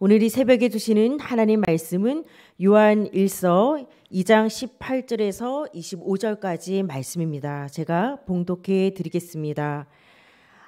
오늘 이 새벽에 주시는 하나님 말씀은 요한 1서 2장 18절에서 25절까지 말씀입니다. 제가 봉독해 드리겠습니다.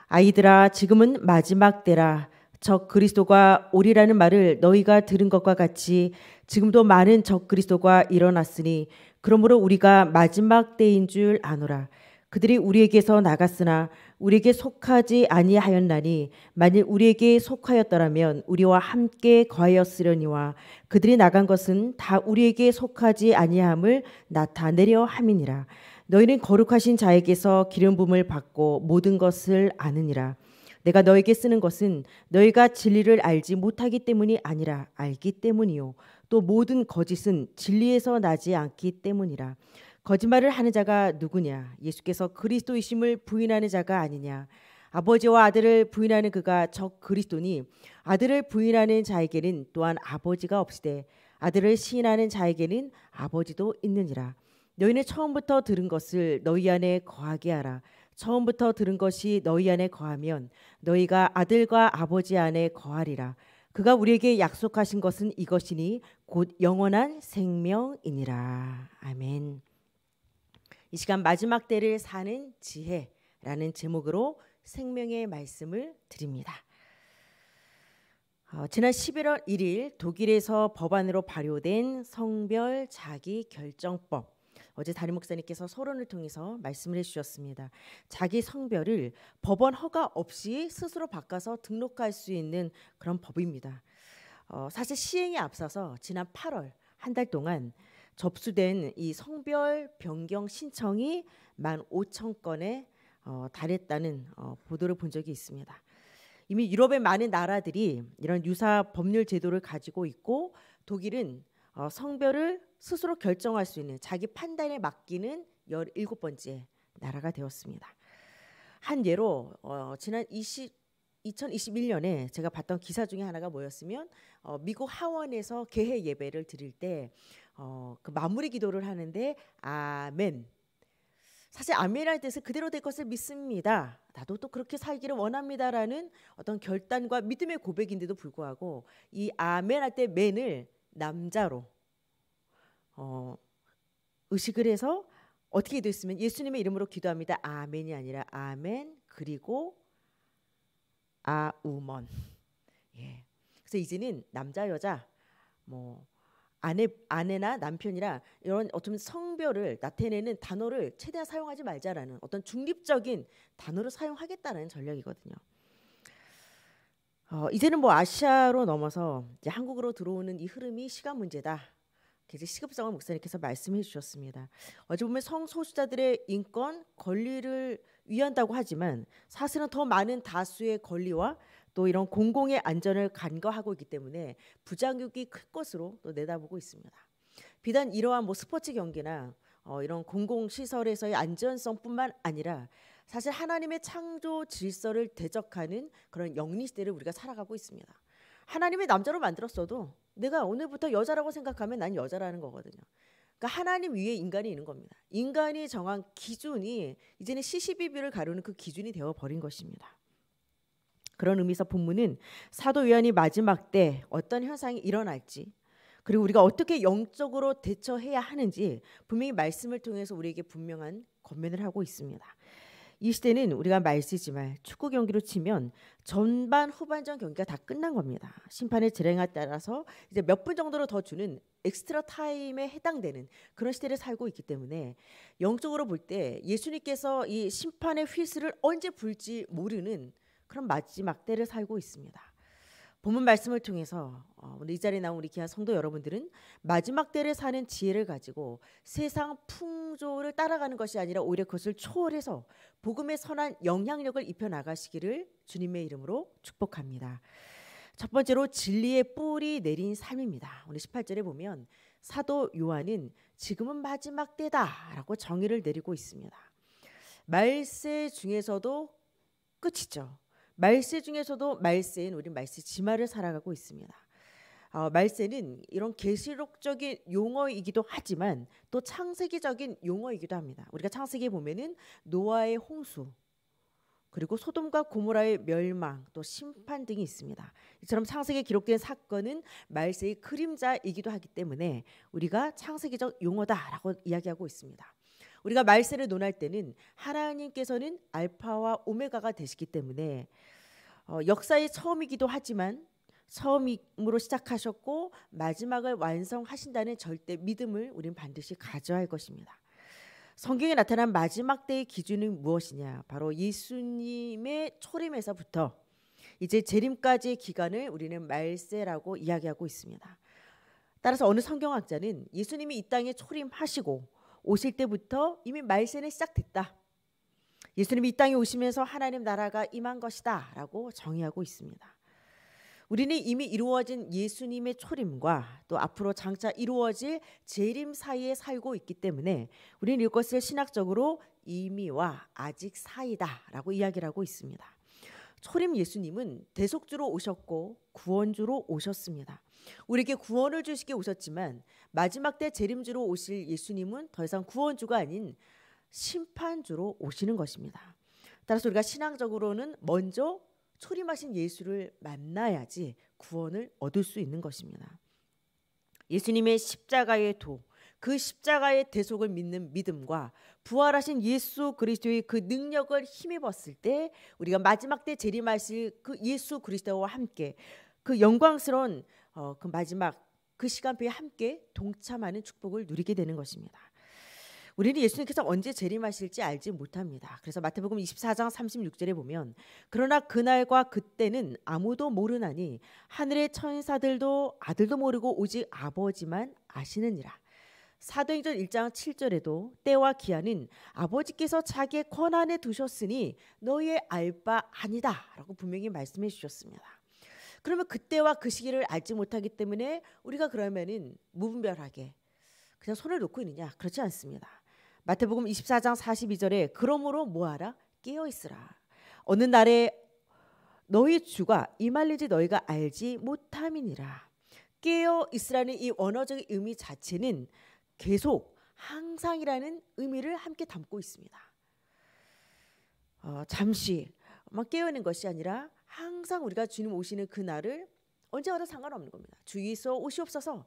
아이들아 지금은 마지막 때라 적 그리스도가 오리라는 말을 너희가 들은 것과 같이 지금도 많은 적 그리스도가 일어났으니 그러므로 우리가 마지막 때인 줄 아노라. 그들이 우리에게서 나갔으나 우리에게 속하지 아니하였나니 만일 우리에게 속하였더라면 우리와 함께 거하였으려니와 그들이 나간 것은 다 우리에게 속하지 아니함을 나타내려 함이니라 너희는 거룩하신 자에게서 기름 붐을 받고 모든 것을 아느니라 내가 너에게 쓰는 것은 너희가 진리를 알지 못하기 때문이 아니라 알기 때문이요 또 모든 거짓은 진리에서 나지 않기 때문이라 거짓말을 하는 자가 누구냐? 예수께서 그리스도이심을 부인하는 자가 아니냐? 아버지와 아들을 부인하는 그가 저 그리스도니 아들을 부인하는 자에게는 또한 아버지가 없이되 아들을 시인하는 자에게는 아버지도 있느니라. 너희는 처음부터 들은 것을 너희 안에 거하게 하라. 처음부터 들은 것이 너희 안에 거하면 너희가 아들과 아버지 안에 거하리라. 그가 우리에게 약속하신 것은 이것이니 곧 영원한 생명이니라. 아멘. 이 시간 마지막 때를 사는 지혜라는 제목으로 생명의 말씀을 드립니다. 어, 지난 11월 1일 독일에서 법안으로 발효된 성별 자기 결정법 어제 다리 목사님께서 서론을 통해서 말씀을 해주셨습니다. 자기 성별을 법원 허가 없이 스스로 바꿔서 등록할 수 있는 그런 법입니다. 어, 사실 시행에 앞서서 지난 8월 한 달 동안 접수된 이 성별 변경 신청이 만 5천 건에 어, 달했다는 어, 보도를 본 적이 있습니다. 이미 유럽의 많은 나라들이 이런 유사 법률 제도를 가지고 있고 독일은 어, 성별을 스스로 결정할 수 있는 자기 판단에 맡기는 17번째 나라가 되었습니다. 한 예로 어, 지난 20, 2021년에 제가 봤던 기사 중에 하나가 뭐였으면 어, 미국 하원에서 개회 예배를 드릴 때 어, 그 마무리 기도를 하는데 아멘. 사실 아멘이라는 뜻은 그대로 될 것을 믿습니다. 나도 또 그렇게 살기를 원합니다라는 어떤 결단과 믿음의 고백인데도 불구하고 이 아멘 할때 맨을 남자로 어, 의식을 해서 어떻게 됐으면 예수님의 이름으로 기도합니다. 아멘이 아니라 아멘 그리고 아우먼. 예. 그래서 이제는 남자 여자 뭐 아내 아내나 남편이라 이런 어떤 성별을 나타내는 단어를 최대한 사용하지 말자라는 어떤 중립적인 단어를 사용하겠다는 전략이거든요. 어, 이제는 뭐 아시아로 넘어서 이제 한국으로 들어오는 이 흐름이 시간 문제다. 굉장 시급성을 목사님께서 말씀해 주셨습니다. 어찌 보면 성소수자들의 인권 권리를 위한다고 하지만 사실은 더 많은 다수의 권리와 또 이런 공공의 안전을 간과하고 있기 때문에 부작용이 클 것으로 또 내다보고 있습니다. 비단 이러한 뭐 스포츠 경기나 어, 이런 공공시설에서의 안전성뿐만 아니라 사실 하나님의 창조 질서를 대적하는 그런 영리 시대를 우리가 살아가고 있습니다. 하나님의 남자로 만들었어도 내가 오늘부터 여자라고 생각하면 난 여자라는 거거든요. 그러니까 하나님 위에 인간이 있는 겁니다. 인간이 정한 기준이 이제는 시시비비를 가르는 그 기준이 되어 버린 것입니다. 그런 의미에서 본문은 사도 요한이 마지막 때 어떤 현상이 일어날지 그리고 우리가 어떻게 영적으로 대처해야 하는지 분명히 말씀을 통해서 우리에게 분명한 권면을 하고 있습니다. 이 시대는 우리가 말쓰지만 축구 경기로 치면 전반 후반전 경기가 다 끝난 겁니다. 심판의 진행에 따라서 이제 몇 분 정도로 더 주는 엑스트라 타임에 해당되는 그런 시대를 살고 있기 때문에 영적으로 볼 때 예수님께서 이 심판의 휘슬을 언제 불지 모르는 그런 마지막 때를 살고 있습니다. 본문 말씀을 통해서 어, 오늘 이 자리에 나온 우리 귀한 성도 여러분들은 마지막 때를 사는 지혜를 가지고 세상 풍조를 따라가는 것이 아니라 오히려 그것을 초월해서 복음의 선한 영향력을 입혀 나가시기를 주님의 이름으로 축복합니다. 첫 번째로 진리의 뿌리 내린 삶입니다. 오늘 18절에 보면 사도 요한은 지금은 마지막 때다라고 정의를 내리고 있습니다. 말세 중에서도 끝이죠. 말세 중에서도 말세인 우리 말세 지마를 살아가고 있습니다. 어, 말세는 이런 계시록적인 용어이기도 하지만 또 창세기적인 용어이기도 합니다. 우리가 창세기 보면은 노아의 홍수 그리고 소돔과 고모라의 멸망 또 심판 등이 있습니다. 이처럼 창세기에 기록된 사건은 말세의 그림자이기도 하기 때문에 우리가 창세기적 용어다라고 이야기하고 있습니다. 우리가 말세를 논할 때는 하나님께서는 알파와 오메가가 되시기 때문에 어, 역사의 처음이기도 하지만 처음으로 시작하셨고 마지막을 완성하신다는 절대 믿음을 우리는 반드시 가져야 할 것입니다. 성경에 나타난 마지막 때의 기준은 무엇이냐? 바로 예수님의 초림에서부터 이제 재림까지의 기간을 우리는 말세라고 이야기하고 있습니다. 따라서 어느 성경학자는 예수님이 이 땅에 초림하시고 오실 때부터 이미 말세는 시작됐다. 예수님이 이 땅에 오시면서 하나님 나라가 임한 것이다 라고 정의하고 있습니다. 우리는 이미 이루어진 예수님의 초림과 또 앞으로 장차 이루어질 재림 사이에 살고 있기 때문에 우리는 이것을 신학적으로 이미와 아직 사이다 라고 이야기를 하고 있습니다. 초림 예수님은 대속주로 오셨고 구원주로 오셨습니다. 우리에게 구원을 주시게 오셨지만 마지막 때 재림주로 오실 예수님은 더 이상 구원주가 아닌 심판주로 오시는 것입니다. 따라서 우리가 신앙적으로는 먼저 초림하신 예수를 만나야지 구원을 얻을 수 있는 것입니다. 예수님의 십자가의 도, 그 십자가의 대속을 믿는 믿음과 부활하신 예수 그리스도의 그 능력을 힘입었을 때 우리가 마지막 때 재림하실 그 예수 그리스도와 함께 그 영광스러운 어, 그 마지막 그 시간표에 함께 동참하는 축복을 누리게 되는 것입니다. 우리는 예수님께서 언제 재림하실지 알지 못합니다. 그래서 마태복음 24장 36절에 보면 그러나 그날과 그때는 아무도 모르나니 하늘의 천사들도 아들도 모르고 오직 아버지만 아시느니라. 사도행전 1장 7절에도 때와 기한은 아버지께서 자기의 권한에 두셨으니 너희의 알바 아니다라고 분명히 말씀해 주셨습니다. 그러면 그때와 그 시기를 알지 못하기 때문에 우리가 그러면은 무분별하게 그냥 손을 놓고 있느냐 그렇지 않습니다. 마태복음 24장 42절에 그러므로 뭐하라 깨어 있으라. 어느 날에 너희 주가 이말리지 너희가 알지 못함이니라. 깨어 있으라는 이원어적 의미 자체는 계속 항상이라는 의미를 함께 담고 있습니다. 어, 잠시 막 깨어있는 것이 아니라 항상 우리가 주님 오시는 그 날을 언제 와도 상관없는 겁니다. 주위에서 옷이 없어서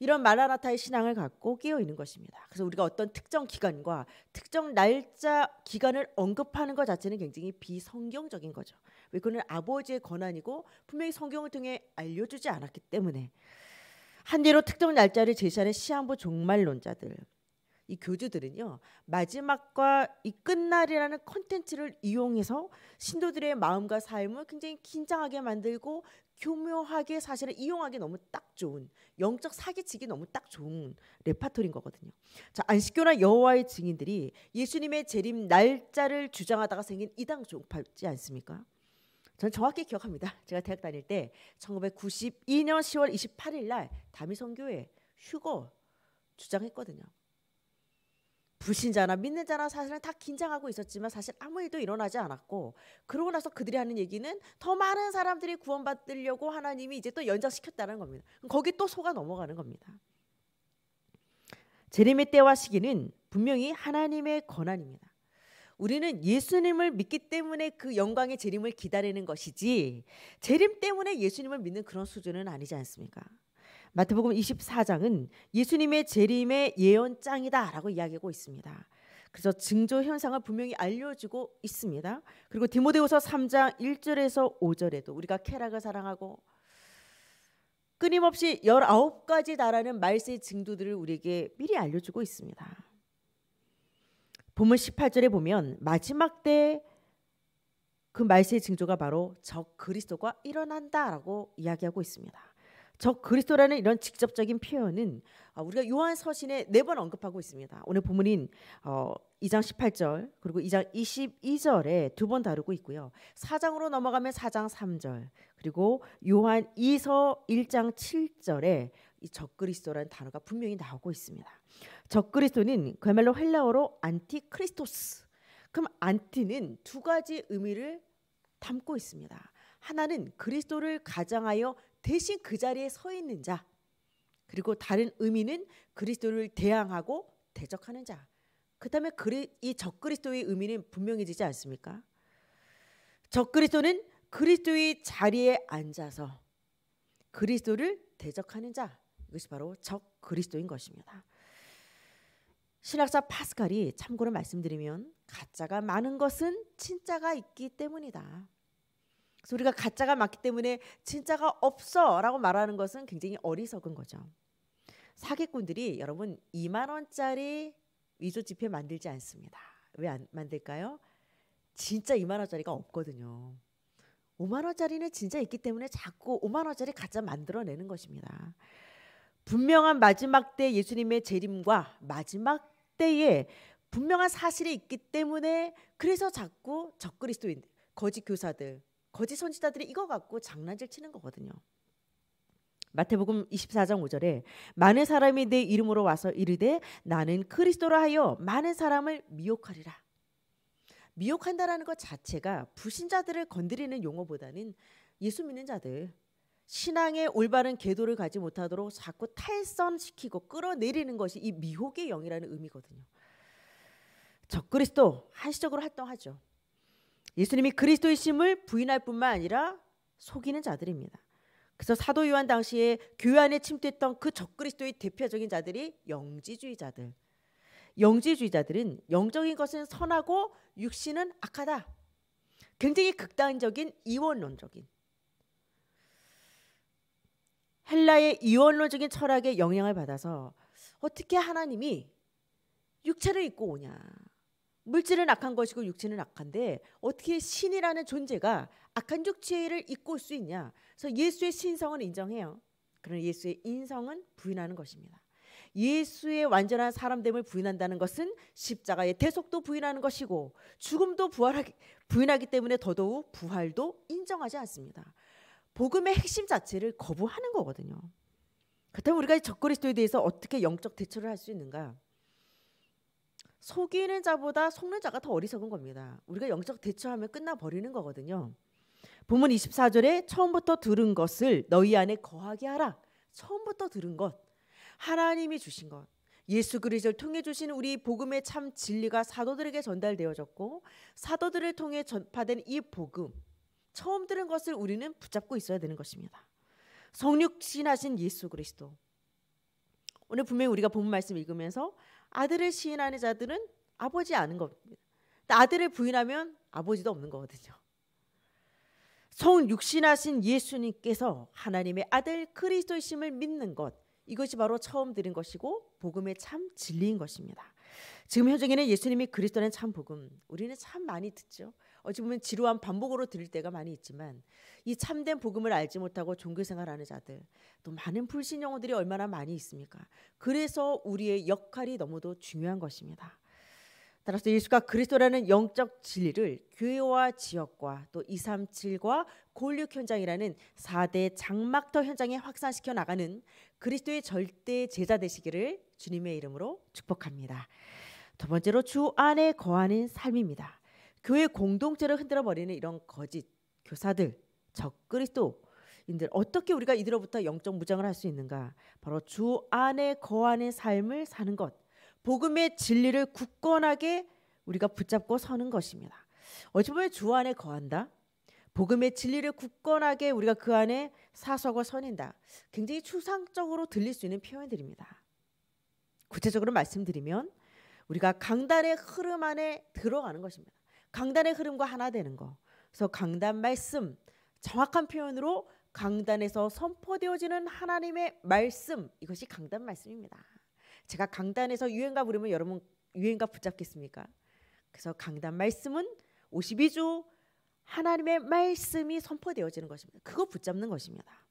이런 마라나타의 신앙을 갖고 끼어 있는 것입니다. 그래서 우리가 어떤 특정 기간과 특정 날짜 기간을 언급하는 것 자체는 굉장히 비성경적인 거죠. 왜 그는 아버지의 권한이고 분명히 성경을 통해 알려주지 않았기 때문에 한대로 특정 날짜를 제시하는 시한부 종말론자들 이 교주들은요 마지막과 이 끝날이라는 컨텐츠를 이용해서 신도들의 마음과 삶을 굉장히 긴장하게 만들고 교묘하게 사실을 이용하기 너무 딱 좋은 영적 사기치기 너무 딱 좋은 레파토리인 거거든요. 자 안식교나 여호와의 증인들이 예수님의 재림 날짜를 주장하다가 생긴 이당 종파지 않습니까? 전 정확히 기억합니다. 제가 대학 다닐 때 1992년 10월 28일 날 다미성교회 휴거 주장했거든요. 불신자나 믿는 자나 사실은 다 긴장하고 있었지만 사실 아무 일도 일어나지 않았고 그러고 나서 그들이 하는 얘기는 더 많은 사람들이 구원받으려고 하나님이 이제 또 연장시켰다는 겁니다. 거기 또 속아 넘어가는 겁니다. 제레미 때와 시기는 분명히 하나님의 권한입니다. 우리는 예수님을 믿기 때문에 그 영광의 재림을 기다리는 것이지 재림 때문에 예수님을 믿는 그런 수준은 아니지 않습니까? 마태복음 24장은 예수님의 재림의 예언장이다라고 이야기하고 있습니다. 그래서 증조 현상을 분명히 알려주고 있습니다. 그리고 디모데후서 3장 1절에서 5절에도 우리가 쾌락을 사랑하고 끊임없이 19가지 나라는 말세의 징조들을 우리에게 미리 알려주고 있습니다. 본문 18절에 보면 마지막 때 그 말세의 징조가 바로 적 그리스도가 일어난다라고 이야기하고 있습니다. 저 그리스도라는 이런 직접적인 표현은 어, 우리가 요한 서신에 네 번 언급하고 있습니다. 오늘 본문인 어, 2장 18절 그리고 2장 22절에 두 번 다루고 있고요. 4장으로 넘어가면 4장 3절 그리고 요한 2서 1장 7절에 이 적그리스도라는 단어가 분명히 나오고 있습니다. 적그리스도는 그야말로 헬라어로 안티크리스토스. 그럼 안티는 두 가지 의미를 담고 있습니다. 하나는 그리스도를 가장하여 대신 그 자리에 서 있는 자. 그리고 다른 의미는 그리스도를 대항하고 대적하는 자. 그다음에 그리, 이 적그리스도의 의미는 분명해지지 않습니까? 적그리스도는 그리스도의 자리에 앉아서 그리스도를 대적하는 자. 이것이 바로 적 그리스도인 것입니다. 신학자 파스칼이 참고로 말씀드리면 가짜가 많은 것은 진짜가 있기 때문이다. 그래서 우리가 가짜가 많기 때문에 진짜가 없어라고 말하는 것은 굉장히 어리석은 거죠. 사기꾼들이 여러분 2만 원짜리 위조 지폐 만들지 않습니다. 왜 안 만들까요? 진짜 2만 원짜리가 없거든요. 5만 원짜리는 진짜 있기 때문에 자꾸 5만 원짜리 가짜 만들어내는 것입니다. 분명한 마지막 때 예수님의 재림과 마지막 때에 분명한 사실이 있기 때문에 그래서 자꾸 적그리스도인 거짓 교사들 거짓 선지자들이 이거 갖고 장난질 치는 거거든요. 마태복음 24장 5절에 많은 사람이 내 이름으로 와서 이르되 나는 그리스도라 하여 많은 사람을 미혹하리라. 미혹한다라는 것 자체가 불신자들을 건드리는 용어보다는 예수 믿는 자들 신앙의 올바른 궤도를 가지 못하도록 자꾸 탈선시키고 끌어내리는 것이 이 미혹의 영이라는 의미거든요. 적그리스도 한시적으로 활동하죠. 예수님이 그리스도의 심을 부인할 뿐만 아니라 속이는 자들입니다. 그래서 사도 요한 당시에 교회 안에 침투했던 그 적그리스도의 대표적인 자들이 영지주의자들. 영지주의자들은 영적인 것은 선하고 육신은 악하다. 굉장히 극단적인 이원론적인 헬라의 이원론적인 철학에 영향을 받아서 어떻게 하나님이 육체를 입고 오냐. 물질은 악한 것이고 육체는 악한데 어떻게 신이라는 존재가 악한 육체를 입고 올수 있냐. 그래서 예수의 신성은 인정해요. 그러나 예수의 인성은 부인하는 것입니다. 예수의 완전한 사람됨을 부인한다는 것은 십자가의 대속도 부인하는 것이고 죽음도 부활하기, 부인하기 때문에 더더욱 부활도 인정하지 않습니다. 복음의 핵심 자체를 거부하는 거거든요. 그렇다면 우리가 적그리스도에 대해서 어떻게 영적 대처를 할 수 있는가? 속이는 자보다 속는 자가 더 어리석은 겁니다. 우리가 영적 대처하면 끝나 버리는 거거든요. 본문 24절에 처음부터 들은 것을 너희 안에 거하게 하라. 처음부터 들은 것. 하나님이 주신 것. 예수 그리스도를 통해 주신 우리 복음의 참 진리가 사도들에게 전달되어졌고 사도들을 통해 전파된 이 복음 처음 들은 것을 우리는 붙잡고 있어야 되는 것입니다. 성육신하신 예수 그리스도. 오늘 분명히 우리가 본 말씀 읽으면서 아들을 시인하는 자들은 아버지 아는 겁니다. 아들을 부인하면 아버지도 없는 거거든요. 성육신하신 예수님께서 하나님의 아들 그리스도이심을 믿는 것 이것이 바로 처음 들은 것이고 복음의 참 진리인 것입니다. 지금 현장에는 예수님이 그리스도는 참 복음 우리는 참 많이 듣죠. 어찌 보면 지루한 반복으로 들릴 때가 많이 있지만 이 참된 복음을 알지 못하고 종교생활하는 자들 또 많은 불신영어들이 얼마나 많이 있습니까? 그래서 우리의 역할이 너무도 중요한 것입니다. 따라서 예수가 그리스도라는 영적 진리를 교회와 지역과 또 237과 골육 현장이라는 4대 장막터 현장에 확산시켜 나가는 그리스도의 절대 제자 되시기를 주님의 이름으로 축복합니다. 두 번째로 주 안에 거하는 삶입니다. 교회 공동체를 흔들어 버리는 이런 거짓 교사들, 적그리스도인들 어떻게 우리가 이들로부터 영적 무장을 할 수 있는가? 바로 주 안에 거하는 삶을 사는 것. 복음의 진리를 굳건하게 우리가 붙잡고 서는 것입니다. 어찌 보면 주 안에 거한다. 복음의 진리를 굳건하게 우리가 그 안에 사서을선인다 굉장히 추상적으로 들릴 수 있는 표현들입니다. 구체적으로 말씀드리면 우리가 강단의 흐름 안에 들어가는 것입니다. 강단의 흐름과 하나 되는 거. 그래서 강단 말씀 정확한 표현으로 강단에서 선포되어지는 하나님의 말씀 이것이 강단 말씀입니다. 제가 강단에서 유행가 부르면 여러분 유행가 붙잡겠습니까? 그래서 강단 말씀은 52주 하나님의 말씀이 선포되어지는 것입니다. 그거 붙잡는 것입니다.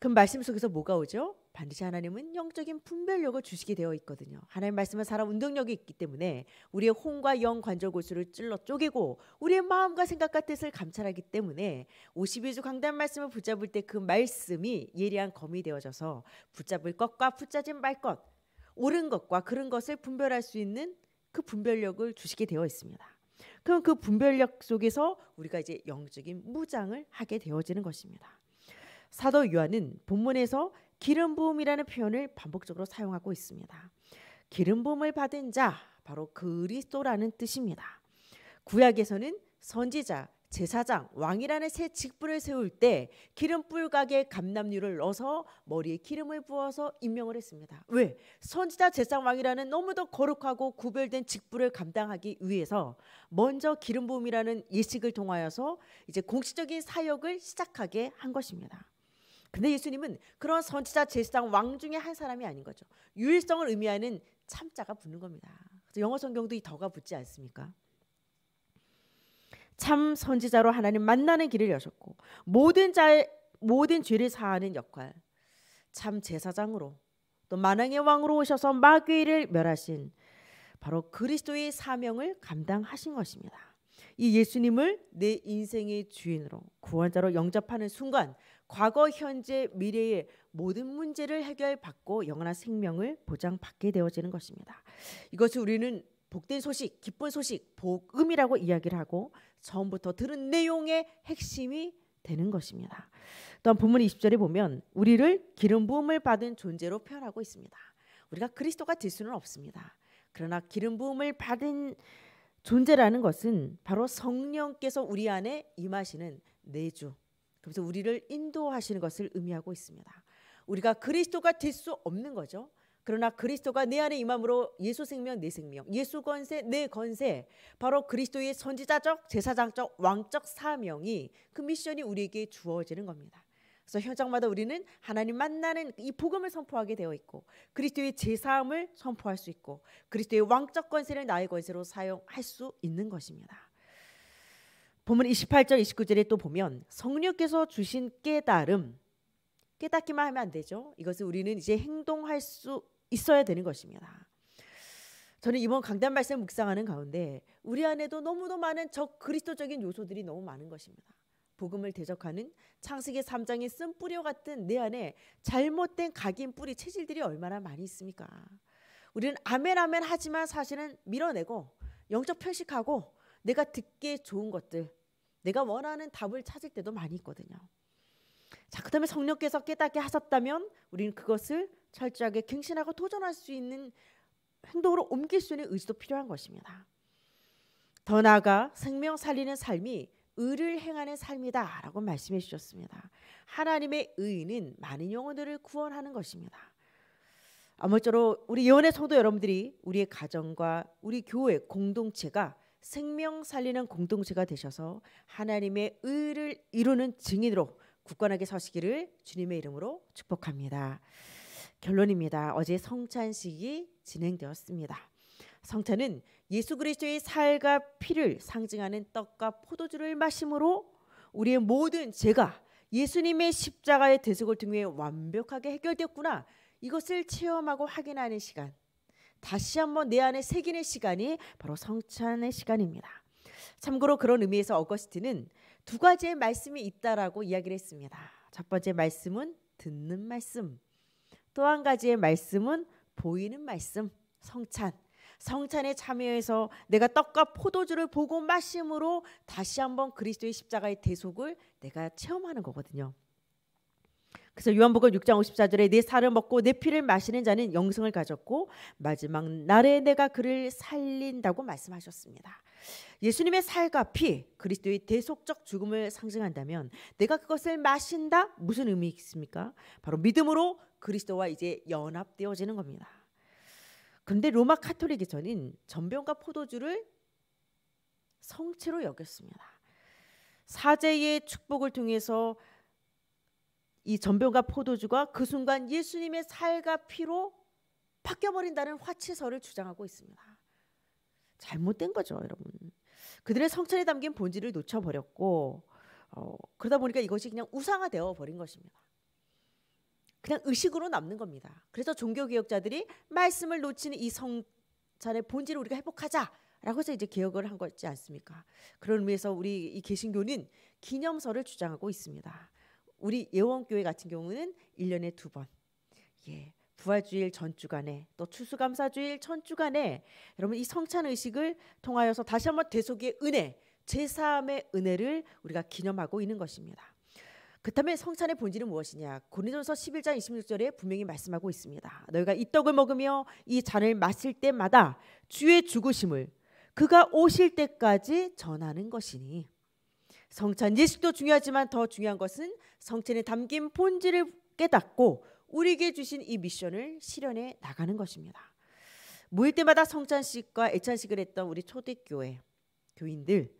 그럼 말씀 속에서 뭐가 오죠? 반드시 하나님은 영적인 분별력을 주시게 되어 있거든요. 하나님 말씀은 사람 운동력이 있기 때문에 우리의 혼과 영 관절 골수를 찔러 쪼개고 우리의 마음과 생각과 뜻을 감찰하기 때문에 52주 강단 말씀을 붙잡을 때 그 말씀이 예리한 검이 되어져서 붙잡을 것과 붙잡지 말 것, 옳은 것과 그른 것을 분별할 수 있는 그 분별력을 주시게 되어 있습니다. 그럼 그 분별력 속에서 우리가 이제 영적인 무장을 하게 되어지는 것입니다. 사도 요한은 본문에서 기름 부음이라는 표현을 반복적으로 사용하고 있습니다. 기름 부음을 받은 자 바로 그리스도라는 뜻입니다. 구약에서는 선지자, 제사장, 왕이라는 새 직분을 세울 때 기름불 가게 감남류를 넣어서 머리에 기름을 부어서 임명을 했습니다. 왜? 선지자 제사장 왕이라는 너무도 거룩하고 구별된 직분을 감당하기 위해서 먼저 기름 부음이라는 예식을 통하여서 이제 공식적인 사역을 시작하게 한 것입니다. 근데 예수님은 그런 선지자 제사장 왕 중에 한 사람이 아닌 거죠. 유일성을 의미하는 참자가 붙는 겁니다. 영어 성경도 이 더가 붙지 않습니까? 참 선지자로 하나님 만나는 길을 여셨고 모든 자 모든 죄를 사하는 역할 참 제사장으로 또 만왕의 왕으로 오셔서 마귀를 멸하신 바로 그리스도의 사명을 감당하신 것입니다. 이 예수님을 내 인생의 주인으로 구원자로 영접하는 순간 과거, 현재, 미래의 모든 문제를 해결받고 영원한 생명을 보장받게 되어지는 것입니다. 이것을 우리는 복된 소식, 기쁜 소식, 복음이라고 이야기를 하고 처음부터 들은 내용의 핵심이 되는 것입니다. 또한 본문 20절에 보면 우리를 기름 부음을 받은 존재로 표현하고 있습니다. 우리가 그리스도가 될 수는 없습니다. 그러나 기름 부음을 받은 존재라는 것은 바로 성령께서 우리 안에 임하시는 내주, 그래서 우리를 인도하시는 것을 의미하고 있습니다. 우리가 그리스도가 될 수 없는 거죠. 그러나 그리스도가 내 안에 임함으로 예수 생명 내 생명, 예수 권세 내 권세, 바로 그리스도의 선지자적, 제사장적, 왕적 사명이 그 미션이 우리에게 주어지는 겁니다. 그래서 현장마다 우리는 하나님 만나는 이 복음을 선포하게 되어 있고 그리스도의 제사함을 선포할 수 있고 그리스도의 왕적 권세를 나의 권세로 사용할 수 있는 것입니다. 보면 28절 29절에 또 보면 성령께서 주신 깨달음 깨닫기만 하면 안 되죠. 이것을 우리는 이제 행동할 수 있어야 되는 것입니다. 저는 이번 강단 말씀 묵상하는 가운데 우리 안에도 너무도 많은 적 그리스도적인 요소들이 너무 많은 것입니다. 복음을 대적하는 창세기 3장의 쓴 뿌리와 같은 내 안에 잘못된 각인 뿌리 체질들이 얼마나 많이 있습니까? 우리는 아멘 아멘 하지만 사실은 밀어내고 영적 편식하고 내가 듣기에 좋은 것들, 내가 원하는 답을 찾을 때도 많이 있거든요. 자, 그다음에 성령께서 깨닫게 하셨다면 우리는 그것을 철저하게 갱신하고 도전할 수 있는 행동으로 옮길 수 있는 의지도 필요한 것입니다. 더 나아가 생명 살리는 삶이 의를 행하는 삶이다라고 말씀해 주셨습니다. 하나님의 의는 많은 영혼들을 구원하는 것입니다. 아무쪼록 우리 예언의 성도 여러분들이 우리의 가정과 우리 교회 공동체가 생명 살리는 공동체가 되셔서 하나님의 의를 이루는 증인으로 굳건하게 서시기를 주님의 이름으로 축복합니다. 결론입니다. 어제 성찬식이 진행되었습니다. 성찬은 예수 그리스도의 살과 피를 상징하는 떡과 포도주를 마심으로 우리의 모든 죄가 예수님의 십자가의 대속을 통해 완벽하게 해결되었구나. 이것을 체험하고 확인하는 시간. 다시 한번 내 안에 새기는 시간이 바로 성찬의 시간입니다. 참고로 그런 의미에서 어거스틴은 두 가지의 말씀이 있다라고 이야기를 했습니다. 첫 번째 말씀은 듣는 말씀. 또 한 가지의 말씀은 보이는 말씀, 성찬. 성찬에 참여해서 내가 떡과 포도주를 보고 마심으로 다시 한번 그리스도의 십자가의 대속을 내가 체험하는 거거든요. 그래서 요한복음 6장 54절에 내 살을 먹고 내 피를 마시는 자는 영생을 가졌고 마지막 날에 내가 그를 살린다고 말씀하셨습니다. 예수님의 살과 피 그리스도의 대속적 죽음을 상징한다면 내가 그것을 마신다 무슨 의미 있습니까? 바로 믿음으로 그리스도와 이제 연합되어지는 겁니다. 근데 로마 카톨릭에서는 전병과 포도주를 성체로 여겼습니다. 사제의 축복을 통해서 이 전병과 포도주가 그 순간 예수님의 살과 피로 바뀌어버린다는 화치설을 주장하고 있습니다. 잘못된 거죠, 여러분. 그들의 성찰에 담긴 본질을 놓쳐버렸고 어, 그러다 보니까 이것이 그냥 우상화되어 버린 것입니다. 그냥 의식으로 남는 겁니다. 그래서 종교 개혁자들이 말씀을 놓치는 이 성찰의 본질을 우리가 회복하자라고 해서 이제 개혁을 한 거지 않습니까? 그런 의미에서 우리 이 개신교는 기념서를 주장하고 있습니다. 우리 예원교회 같은 경우는 1년에 두 번. 예. 부활주일 전주간에 또 추수감사주일 천주간에 여러분 이 성찬 의식을 통하여서 다시 한번 대속의 은혜, 제3의 은혜를 우리가 기념하고 있는 것입니다. 그렇다면 성찬의 본질은 무엇이냐? 고린도서 11장 26절에 분명히 말씀하고 있습니다. 너희가 이 떡을 먹으며 이 잔을 마실 때마다 주의 죽으심을 그가 오실 때까지 전하는 것이니 성찬 예식도 중요하지만 더 중요한 것은 성찬에 담긴 본질을 깨닫고 우리에게 주신 이 미션을 실현해 나가는 것입니다. 모일 때마다 성찬식과 애찬식을 했던 우리 초대교회 교인들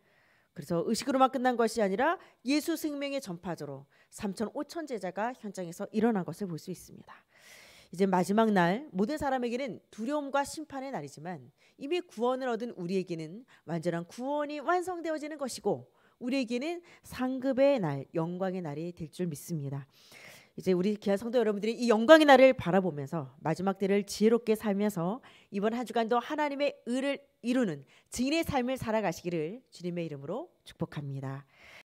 그래서 의식으로만 끝난 것이 아니라 예수 생명의 전파자로 3천 5천 제자가 현장에서 일어난 것을 볼 수 있습니다. 이제 마지막 날 모든 사람에게는 두려움과 심판의 날이지만 이미 구원을 얻은 우리에게는 완전한 구원이 완성되어지는 것이고 우리에게는 상급의 날, 영광의 날이 될 줄 믿습니다. 이제 우리 귀한 성도 여러분들이 이 영광의 날을 바라보면서 마지막 때를 지혜롭게 살면서 이번 한 주간도 하나님의 의를 이루는 증인의 삶을 살아가시기를 주님의 이름으로 축복합니다.